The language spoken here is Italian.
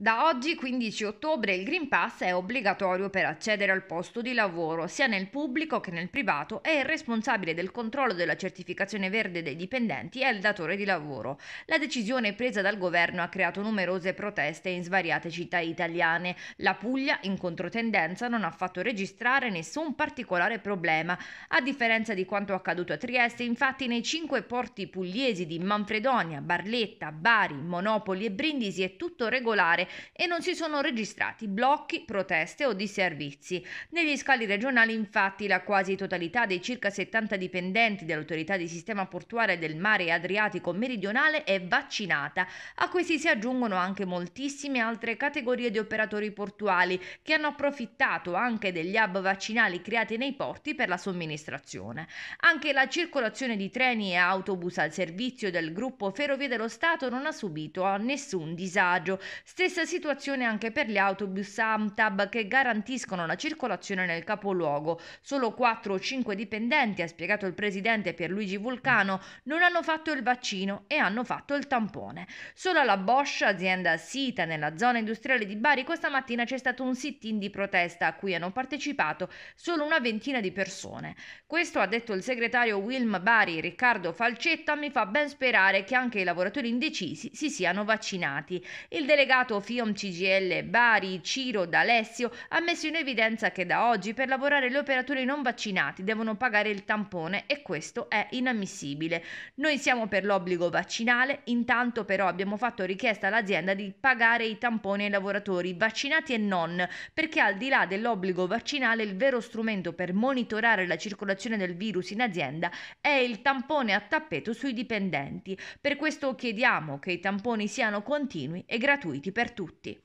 Da oggi 15 ottobre il Green Pass è obbligatorio per accedere al posto di lavoro sia nel pubblico che nel privato e il responsabile del controllo della certificazione verde dei dipendenti è il datore di lavoro. La decisione presa dal governo ha creato numerose proteste in svariate città italiane. La Puglia, in controtendenza, non ha fatto registrare nessun particolare problema. A differenza di quanto accaduto a Trieste, infatti nei cinque porti pugliesi di Manfredonia, Barletta, Bari, Monopoli e Brindisi è tutto regolare e non si sono registrati blocchi, proteste o disservizi. Negli scali regionali infatti la quasi totalità dei circa 70 dipendenti dell'autorità di sistema portuale del mare Adriatico meridionale è vaccinata. A questi si aggiungono anche moltissime altre categorie di operatori portuali che hanno approfittato anche degli hub vaccinali creati nei porti per la somministrazione. Anche la circolazione di treni e autobus al servizio del gruppo Ferrovie dello Stato non ha subito nessun disagio. Stessa Stessa situazione anche per gli autobus AMTAB che garantiscono la circolazione nel capoluogo. Solo 4 o 5 dipendenti, ha spiegato il presidente Pierluigi Vulcano, non hanno fatto il vaccino e hanno fatto il tampone. Solo alla Bosch, azienda sita nella zona industriale di Bari, questa mattina c'è stato un sit-in di protesta a cui hanno partecipato solo una ventina di persone. Questo ha detto il segretario Wilm Bari, Riccardo Falcetta, mi fa ben sperare che anche i lavoratori indecisi si siano vaccinati. Il delegato Fiom CGL Bari, Ciro D'Alessio ha messo in evidenza che da oggi per lavorare gli operatori non vaccinati devono pagare il tampone e questo è inammissibile. Noi siamo per l'obbligo vaccinale, intanto però abbiamo fatto richiesta all'azienda di pagare i tamponi ai lavoratori vaccinati e non, perché al di là dell'obbligo vaccinale il vero strumento per monitorare la circolazione del virus in azienda è il tampone a tappeto sui dipendenti. Per questo chiediamo che i tamponi siano continui e gratuiti per tutti tutti.